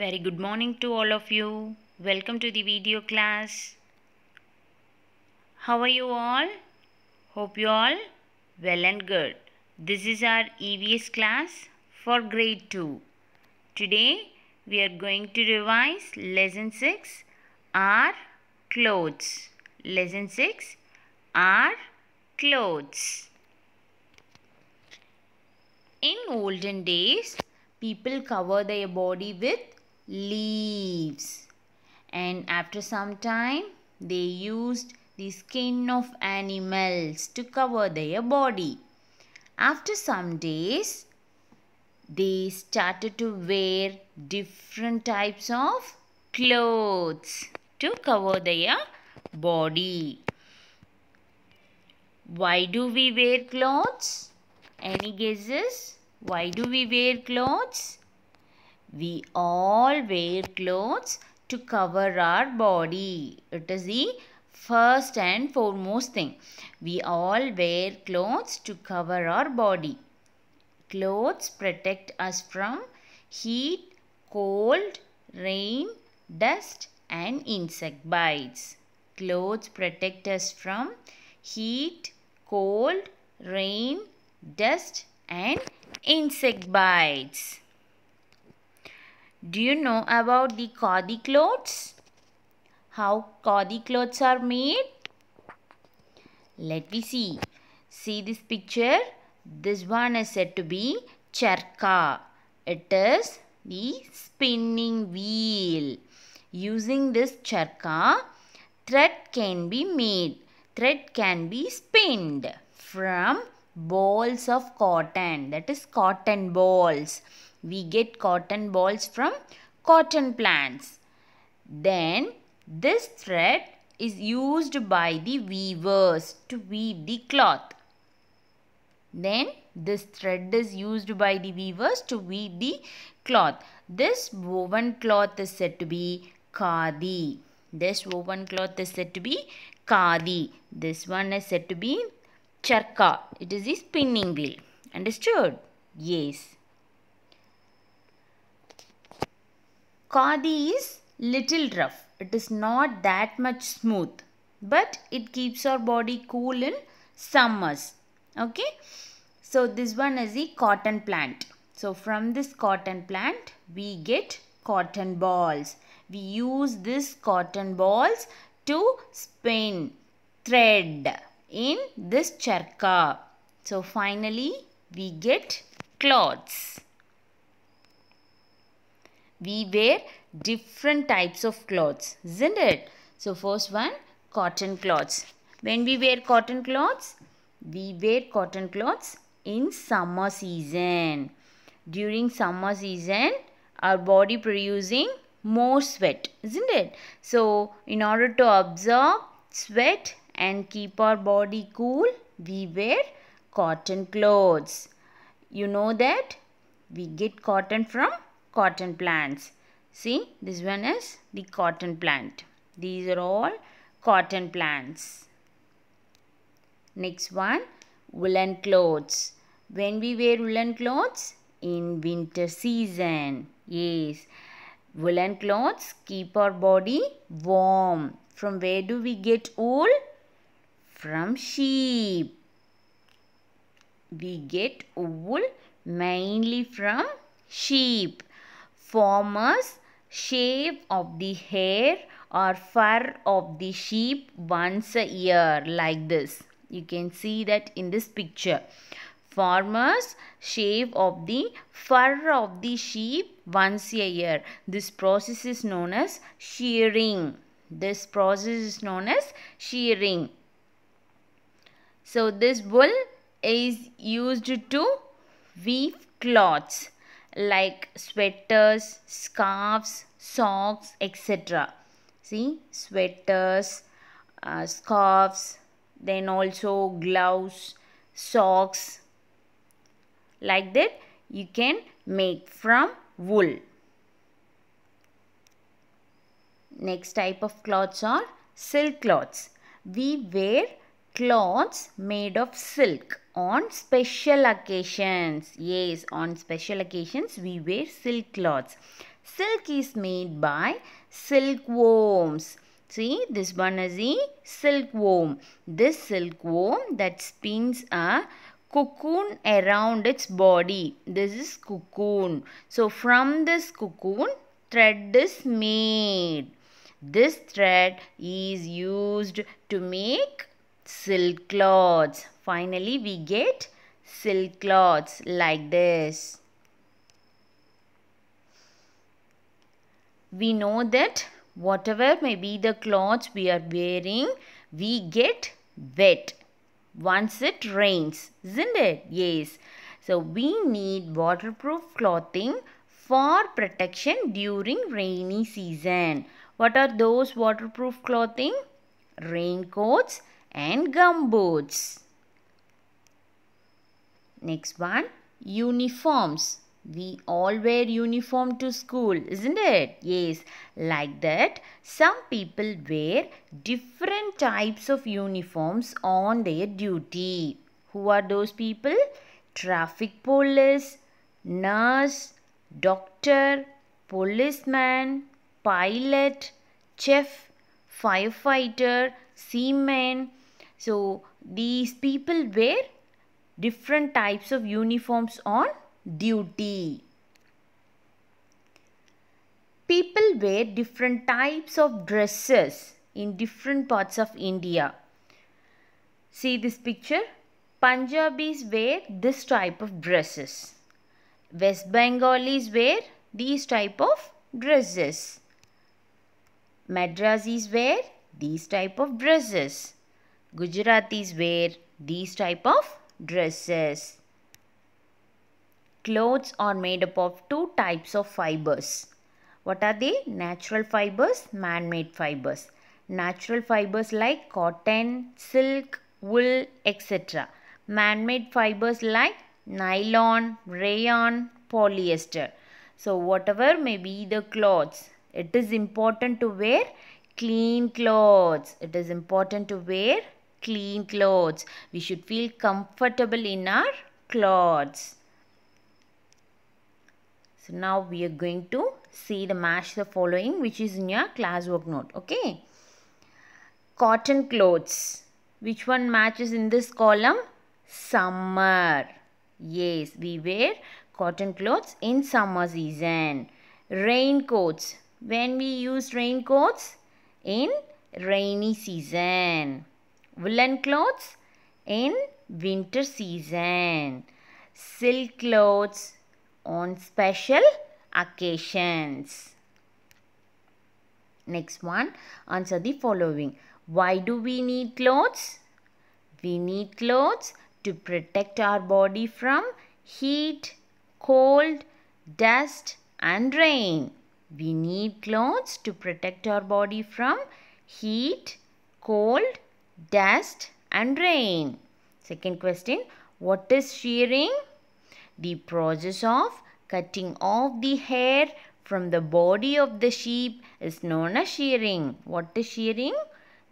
Very good morning to all of you. Welcome to the video class. How are you all? Hope you all well and good. This is our EVS class for grade 2. Today we are going to revise lesson 6 our clothes. Lesson 6 our clothes. In olden days, people cover their body with leaves and after some time they used the skin of animals to cover their body. After some days, they started to wear different types of clothes to cover their body. Why do we wear clothes? Any guesses? Why do we wear clothes? We all wear clothes to cover our body. It is the first and foremost thing. We all wear clothes to cover our body. Clothes protect us from heat, cold, rain, dust and insect bites. Clothes protect us from heat, cold, rain, dust and insect bites. Do you know about the khadi clothes? How khadi clothes are made? Let me see. See this picture? This one is said to be charka. It is the spinning wheel. Using this charka, thread can be made. Thread can be spinned from balls of cotton. That is cotton balls. We get cotton balls from cotton plants. Then this thread is used by the weavers to weave the cloth. Then this thread is used by the weavers to weave the cloth. This woven cloth is said to be khadi. This woven cloth is said to be khadi. This one is said to be charka. It is the spinning wheel. Understood? Yes. Khadi is little rough. It is not that much smooth. But it keeps our body cool in summers. Okay. So this one is the cotton plant. So from this cotton plant we get cotton balls. We use this cotton balls to spin thread in this charka. So finally we get clothes we wear different types of clothes, isn't it? So first one, cotton clothes. When we wear cotton clothes, we wear cotton clothes in summer season. During summer season, our body producing more sweat, isn't it? So in order to absorb sweat and keep our body cool, we wear cotton clothes. You know that we get cotton from cotton plants. See, this one is the cotton plant. These are all cotton plants. Next one, woolen clothes. When we wear woolen clothes? In winter season. Yes. Woolen clothes keep our body warm. From where do we get wool? From sheep. We get wool mainly from sheep formers, shave of the hair or fur of the sheep once a year like this. You can see that in this picture. Farmers shave of the fur of the sheep once a year. This process is known as shearing. This process is known as shearing. So this wool is used to weave cloths like sweaters, scarves, socks, etc. See, sweaters, uh, scarves, then also gloves, socks. Like that, you can make from wool. Next type of cloths are silk cloths. We wear Clothes made of silk on special occasions. Yes, on special occasions we wear silk cloths. Silk is made by silkworms. See, this one is a silkworm. This silkworm that spins a cocoon around its body. This is cocoon. So, from this cocoon, thread is made. This thread is used to make silk clothes. Finally, we get silk clothes like this. We know that whatever may be the clothes we are wearing, we get wet once it rains, isn't it? Yes. So, we need waterproof clothing for protection during rainy season. What are those waterproof clothing? Raincoats, and gumboots. Next one, uniforms. We all wear uniform to school, isn't it? Yes, like that some people wear different types of uniforms on their duty. Who are those people? Traffic police, nurse, doctor, policeman, pilot, chef, firefighter, seaman, so these people wear different types of uniforms on duty. People wear different types of dresses in different parts of India. See this picture? Punjabis wear this type of dresses. West Bengalis wear these type of dresses. Madrasis wear these type of dresses. Gujaratis wear these type of dresses. Clothes are made up of two types of fibers. What are they? Natural fibers, man-made fibers. Natural fibers like cotton, silk, wool, etc. Man-made fibers like nylon, rayon, polyester. So whatever may be the clothes, it is important to wear clean clothes. It is important to wear clean clothes. We should feel comfortable in our clothes. So now we are going to see the match the following which is in your classwork note. Okay. Cotton clothes. Which one matches in this column? Summer. Yes, we wear cotton clothes in summer season. Raincoats. When we use raincoats? In rainy season woolen clothes in winter season, silk clothes on special occasions. Next one, answer the following. Why do we need clothes? We need clothes to protect our body from heat, cold, dust and rain. We need clothes to protect our body from heat, cold dust and rain. Second question, what is shearing? The process of cutting off the hair from the body of the sheep is known as shearing. What is shearing?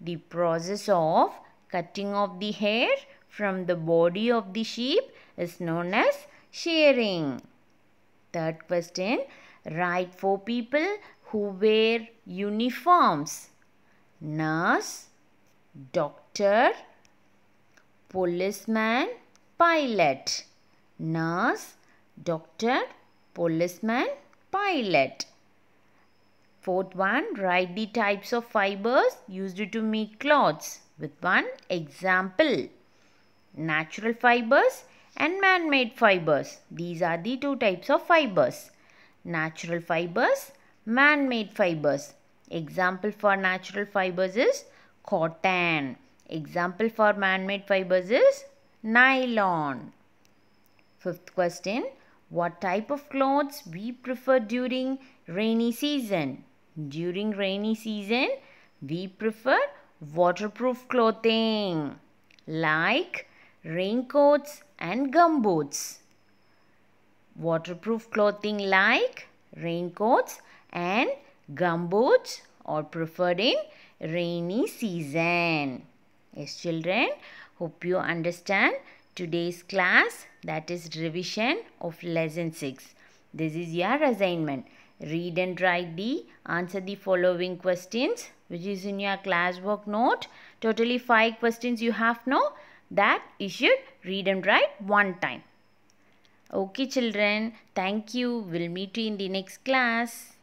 The process of cutting off the hair from the body of the sheep is known as shearing. Third question, write for people who wear uniforms. Nurse, doctor Doctor, policeman pilot nurse doctor policeman pilot fourth one write the types of fibers used to make clothes with one example natural fibers and man-made fibers these are the two types of fibers natural fibers man-made fibers example for natural fibers is cotton Example for man-made fibers is nylon. Fifth question, what type of clothes we prefer during rainy season? During rainy season, we prefer waterproof clothing like raincoats and gumboots. Waterproof clothing like raincoats and gumboots are preferred in rainy season. Yes children, hope you understand today's class that is revision of lesson 6. This is your assignment. Read and write the answer the following questions which is in your class work note. Totally 5 questions you have now that you should read and write one time. Okay children, thank you. We'll meet you in the next class.